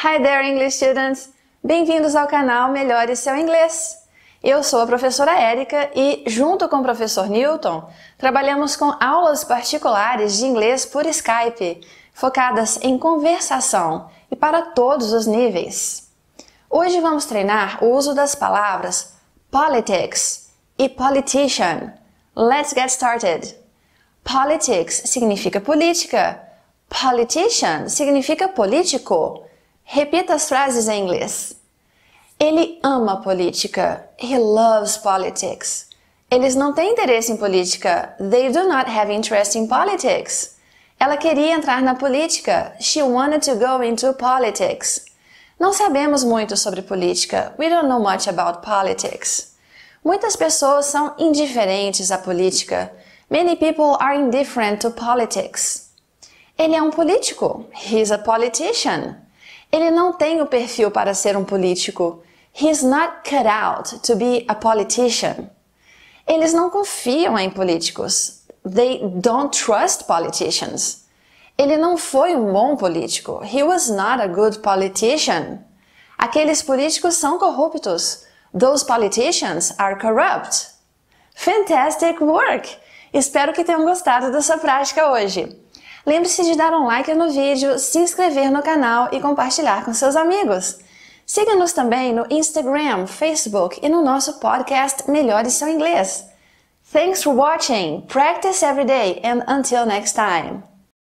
Hi there, English students! Bem-vindos ao canal Melhore Seu Inglês! Eu sou a professora Érica e, junto com o professor Newton, trabalhamos com aulas particulares de inglês por Skype, focadas em conversação e para todos os níveis. Hoje vamos treinar o uso das palavras politics e politician. Let's get started! Politics significa política, politician significa político. Repita as frases em inglês. Ele ama política. He loves politics. Eles não têm interesse em política. They do not have interest in politics. Ela queria entrar na política. She wanted to go into politics. Não sabemos muito sobre política. We don't know much about politics. Muitas pessoas são indiferentes à política. Many people are indifferent to politics. Ele é um político. He's a politician. Ele não tem o perfil para ser um político. He's not cut out to be a politician. Eles não confiam em políticos. They don't trust politicians. Ele não foi um bom político. He was not a good politician. Aqueles políticos são corruptos. Those politicians are corrupt. Fantastic work! Espero que tenham gostado dessa prática hoje. Lembre-se de dar um like no vídeo, se inscrever no canal e compartilhar com seus amigos. Siga-nos também no Instagram, Facebook e no nosso podcast Melhore Seu Inglês. Thanks for watching. Practice every day and until next time.